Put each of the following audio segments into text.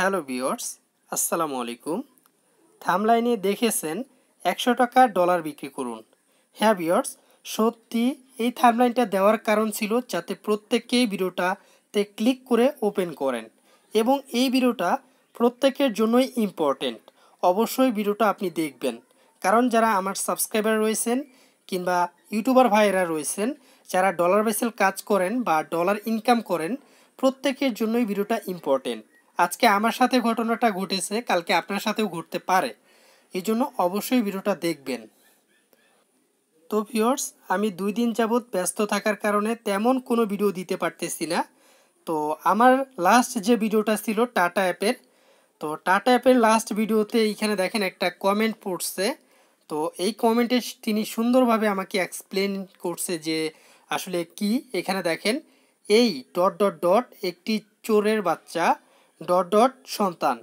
hello বিওর্স আসসালামু আলাইকুম থামলাইনে দেখেছেন একশো টাকা ডলার বিক্রি করুন হ্যাঁ বিওর্স সত্যি এই থামলাইনটা দেওয়ার কারণ ছিল যাতে প্রত্যেককেই ভিডিওটাতে ক্লিক করে ওপেন করেন এবং এই ভিডিওটা প্রত্যেকের জন্যই ইম্পর্টেন্ট অবশ্যই ভিডিওটা আপনি দেখবেন কারণ যারা আমার সাবস্ক্রাইবার রয়েছেন কিংবা ইউটিউবার ভাইয়েরা রয়েছেন যারা ডলার বেসেল কাজ করেন বা ডলার ইনকাম করেন প্রত্যেকের জন্যই ভিডিওটা ইম্পর্টেন্ট আজকে আমার সাথে ঘটনাটা ঘটেছে কালকে আপনার সাথেও ঘটতে পারে এই জন্য অবশ্যই ভিডিওটা দেখবেন তো ভিওর্স আমি দুই দিন যাবৎ ব্যস্ত থাকার কারণে তেমন কোনো ভিডিও দিতে পারতেছি না তো আমার লাস্ট যে ভিডিওটা ছিল টাটা অ্যাপের তো টাটা অ্যাপের লাস্ট ভিডিওতে এইখানে দেখেন একটা কমেন্ট পড়ছে তো এই কমেন্টে তিনি সুন্দরভাবে আমাকে এক্সপ্লেন করছে যে আসলে কি এখানে দেখেন এই ডট ডট ডট একটি চোরের বাচ্চা ডট ডট সন্তান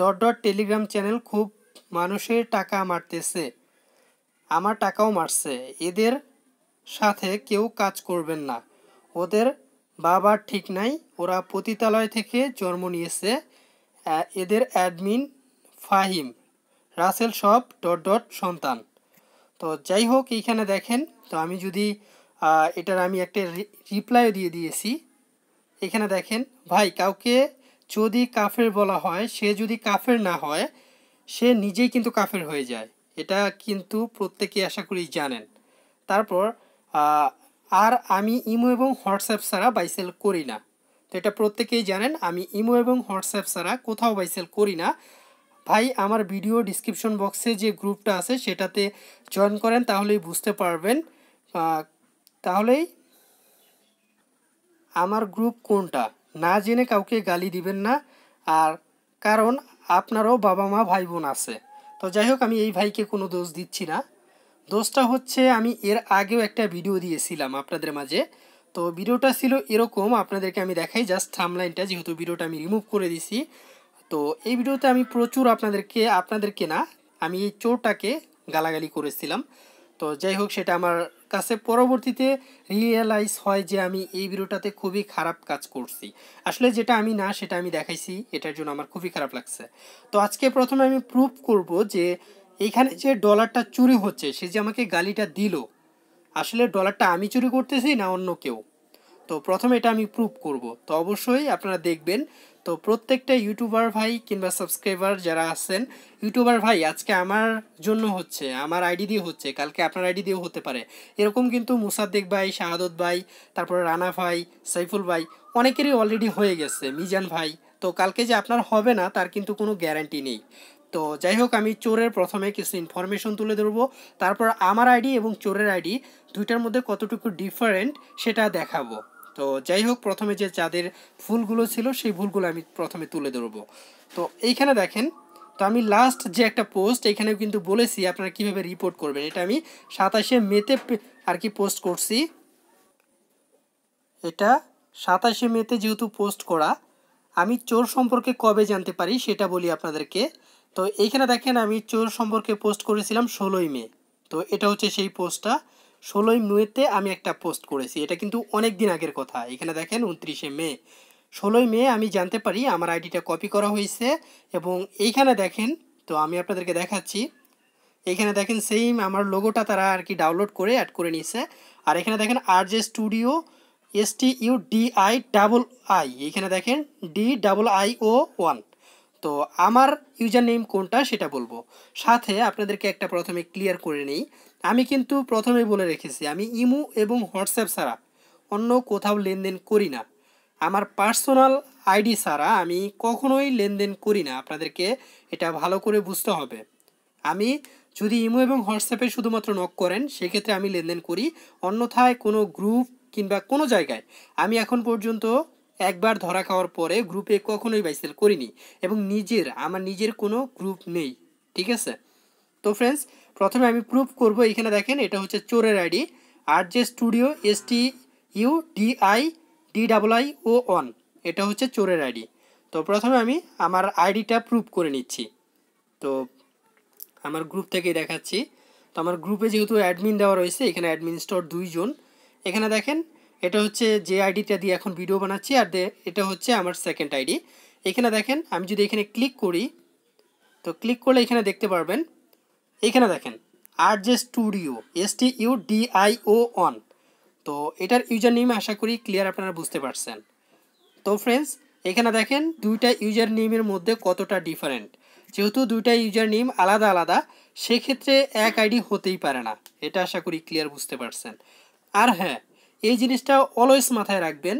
ডট ডট টেলিগ্রাম চ্যানেল খুব মানুষের টাকা মারতেছে আমার টাকাও মারছে এদের সাথে কেউ কাজ করবেন না ওদের বাবার ঠিক নাই ওরা পতিতালয় থেকে জন্ম নিয়েছে এদের অ্যাডমিন ফাহিম রাসেল সব ডট ডট সন্তান তো যাই হোক এইখানে দেখেন তো আমি যদি এটার আমি একটা রিপ্লাইও দিয়ে দিয়েছি এখানে দেখেন ভাই কাউকে যদি কাফের বলা হয় সে যদি কাফের না হয় সে নিজেই কিন্তু কাফের হয়ে যায় এটা কিন্তু প্রত্যেকে আশা করি জানেন তারপর আর আমি ইমো এবং হোয়াটসঅ্যাপ ছাড়া বাইসেল করি না তো এটা প্রত্যেকেই জানেন আমি ইমো এবং হোয়াটসঅ্যাপ ছাড়া কোথাও বাইসেল করি না ভাই আমার ভিডিও ডিসক্রিপশন বক্সে যে গ্রুপটা আছে সেটাতে জয়েন করেন তাহলেই বুঝতে পারবেন তাহলেই আমার গ্রুপ কোনটা না জেনে কাউকে গালি দিবেন না আর কারণ আপনারও বাবা মা ভাই বোন আছে তো যাই হোক আমি এই ভাইকে কোনো দোষ দিচ্ছি না দোষটা হচ্ছে আমি এর আগেও একটা ভিডিও দিয়েছিলাম আপনাদের মাঝে তো ভিডিওটা ছিল এরকম আপনাদেরকে আমি দেখাই জাস্ট থামলাইনটা যেহেতু ভিডিওটা আমি রিমুভ করে দিছি তো এই ভিডিওতে আমি প্রচুর আপনাদেরকে আপনাদেরকে না আমি এই চোরটাকে গালাগালি করেছিলাম তো যাই হোক সেটা আমার কাছে পরবর্তীতে রিয়েলাইজ হয় যে আমি এই ভিডিওটাতে খুবই খারাপ কাজ করছি আসলে যেটা আমি না সেটা আমি দেখাইছি এটার জন্য আমার খুবই খারাপ লাগছে তো আজকে প্রথমে আমি প্রুভ করব যে এখানে যে ডলারটা চুরি হচ্ছে সে যে আমাকে গালিটা দিল আসলে ডলারটা আমি চুরি করতেছি না অন্য কেউ তো প্রথমে এটা আমি প্রুভ করব তো অবশ্যই আপনারা দেখবেন তো প্রত্যেকটা ইউটিউবার ভাই কিংবা সাবস্ক্রাইবার যারা আছেন ইউটিউবার ভাই আজকে আমার জন্য হচ্ছে আমার আইডি দিয়ে হচ্ছে কালকে আপনার আইডি দিয়েও হতে পারে এরকম কিন্তু মুসাদ্দিক ভাই শাহাদত ভাই তারপরে রানা ভাই সাইফুল ভাই অনেকেরই অলরেডি হয়ে গেছে মিজান ভাই তো কালকে যে আপনার হবে না তার কিন্তু কোনো গ্যারান্টি নেই তো যাই হোক আমি চোরের প্রথমে কিছু ইনফরমেশন তুলে ধরবো তারপর আমার আইডি এবং চোরের আইডি দুইটার মধ্যে কতটুকু ডিফারেন্ট সেটা দেখাবো তো যাই হোক প্রথমে যে চাঁদের ফুলগুলো ছিল সেই ভুলগুলো আমি প্রথমে তুলে ধরবো তো এইখানে দেখেন তো আমি লাস্ট যে একটা পোস্ট এখানেও কিন্তু বলেছি আপনারা কিভাবে রিপোর্ট করবেন এটা আমি সাতাশে মেতে আর কি পোস্ট করছি এটা সাতাশে মেতে যেহেতু পোস্ট করা আমি চোর সম্পর্কে কবে জানতে পারি সেটা বলি আপনাদেরকে তো এইখানে দেখেন আমি চোর সম্পর্কে পোস্ট করেছিলাম ষোলোই মে তো এটা হচ্ছে সেই পোস্টটা ষোলোই মেতে আমি একটা পোস্ট করেছি এটা কিন্তু অনেক দিন আগের কথা এখানে দেখেন উনত্রিশে মে ষোলোই মে আমি জানতে পারি আমার আইডিটা কপি করা হয়েছে এবং এইখানে দেখেন তো আমি আপনাদেরকে দেখাচ্ছি এইখানে দেখেন সেম আমার লোগোটা তারা আর কি ডাউনলোড করে অ্যাড করে নিয়েছে আর এখানে দেখেন R J studio S T U D I double I এইখানে দেখেন D double I O one তো আমার ইউজার নেম কোনটা সেটা বলবো সাথে আপনাদেরকে একটা প্রথমে ক্লিয়ার করে নিই আমি কিন্তু প্রথমে বলে রেখেছি আমি ইমো এবং হোয়াটসঅ্যাপ ছাড়া অন্য কোথাও লেনদেন করি না আমার পার্সোনাল আইডি ছাড়া আমি কখনোই লেনদেন করি না আপনাদেরকে এটা ভালো করে বুঝতে হবে আমি যদি ইমো এবং হোয়াটসঅ্যাপে শুধুমাত্র নক করেন সেক্ষেত্রে আমি লেনদেন করি অন্যথায় কোনো গ্রুপ কিংবা কোনো জায়গায় আমি এখন পর্যন্ত একবার ধরা খাওয়ার পরে গ্রুপে কখনোই বাইসেল করিনি এবং নিজের আমার নিজের কোনো গ্রুপ নেই ঠিক আছে তো ফ্রেন্ডস প্রথমে আমি প্রুফ করব এখানে দেখেন এটা হচ্ছে চোরের ID R J studio S T U D I D double I O on এটা হচ্ছে চোরের আইডি তো প্রথমে আমি আমার আইডিটা প্রুফ করে নিচ্ছি তো আমার গ্রুপ থেকে দেখাচ্ছি তো আমার গ্রুপে যেহেতু অ্যাডমিন দেওয়া রয়েছে এখানে অ্যাডমিন স্টোর দুইজন এখানে দেখেন এটা হচ্ছে যে আইডিটা দিয়ে এখন ভিডিও বানাচ্ছি আর এটা হচ্ছে আমার সেকেন্ড আইডি এখানে দেখেন আমি যদি এখানে ক্লিক করি তো ক্লিক করলে এখানে দেখতে পারবেন এখানে দেখেন R J studio S T U D I O on তো এটার ইউজার নেম আশা করি ক্লিয়ার আপনারা বুঝতে পারছেন তো ফ্রেন্ডস এখানে দেখেন দুইটা ইউজার নেমের মধ্যে কতটা ডিফারেন্ট যেহেতু দুইটা ইউজার নেম আলাদা আলাদা সেক্ষেত্রে এক আইডি হতেই পারে না এটা আশা করি ক্লিয়ার বুঝতে পারছেন আর হ্যাঁ এই জিনিসটা অলওয়েজ মাথায় রাখবেন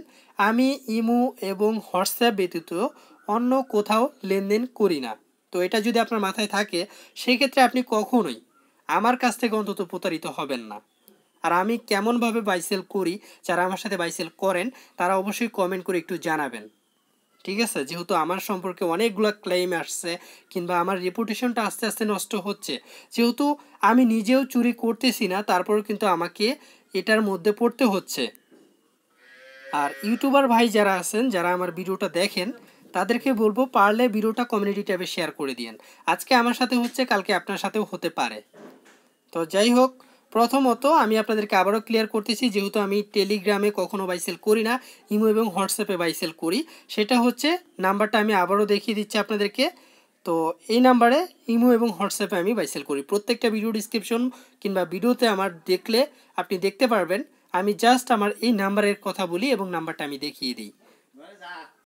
আমি ইমো এবং হোয়াটসঅ্যাপ ব্যতীত অন্য কোথাও লেনদেন করি না তো এটা যদি আপনার মাথায় থাকে সেক্ষেত্রে আপনি কখনোই আমার কাছ থেকে অন্তত প্রতারিত হবেন না আর আমি কেমনভাবে বাইসেল করি যারা আমার সাথে বাইসেল করেন তারা অবশ্যই কমেন্ট করে একটু জানাবেন ঠিক আছে যেহেতু আমার সম্পর্কে অনেকগুলো ক্লেম আসছে কিংবা আমার রেপুটেশনটা আস্তে আস্তে নষ্ট হচ্ছে যেহেতু আমি নিজেও চুরি করতেছি না তারপরেও কিন্তু আমাকে এটার মধ্যে পড়তে হচ্ছে আর ইউটিউবার ভাই যারা আছেন যারা আমার ভিডিওটা দেখেন তাদেরকে বলবো পারলে ভিডিওটা কমিউনিটি ট্যাবে শেয়ার করে দিন আজকে আমার সাথে হচ্ছে কালকে আপনার সাথেও হতে পারে তো যাই হোক প্রথমত আমি আপনাদেরকে আবারও ক্লিয়ার করতেছি যেহেতু আমি টেলিগ্রামে কখনো বাইসেল করি না ইমো এবং হোয়াটসঅ্যাপে বাইসেল করি সেটা হচ্ছে নাম্বারটা আমি আবারও দেখিয়ে দিচ্ছি আপনাদেরকে তো এই নাম্বারে ইমো এবং হোয়াটসঅ্যাপে আমি বাইসেল করি প্রত্যেকটা ভিডিও ডিসক্রিপশন কিংবা ভিডিওতে আমার দেখলে আপনি দেখতে পারবেন আমি জাস্ট আমার এই নাম্বারের কথা বলি এবং নাম্বারটা আমি দেখিয়ে দিই